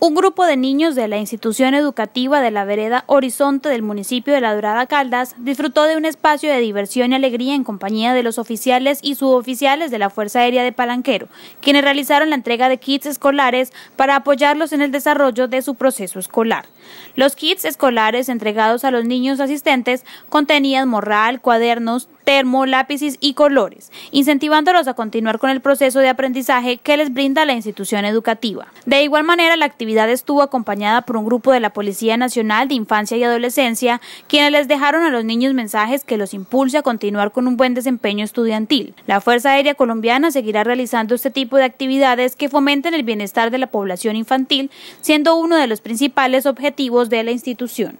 Un grupo de niños de la institución educativa de la vereda Horizonte del municipio de La Dorada Caldas disfrutó de un espacio de diversión y alegría en compañía de los oficiales y suboficiales de la Fuerza Aérea de Palanquero, quienes realizaron la entrega de kits escolares para apoyarlos en el desarrollo de su proceso escolar. Los kits escolares entregados a los niños asistentes contenían morral, cuadernos, termo, lápices y colores, incentivándolos a continuar con el proceso de aprendizaje que les brinda la institución educativa. De igual manera, la actividad estuvo acompañada por un grupo de la Policía Nacional de Infancia y Adolescencia, quienes les dejaron a los niños mensajes que los impulse a continuar con un buen desempeño estudiantil. La Fuerza Aérea Colombiana seguirá realizando este tipo de actividades que fomenten el bienestar de la población infantil, siendo uno de los principales objetivos de la institución.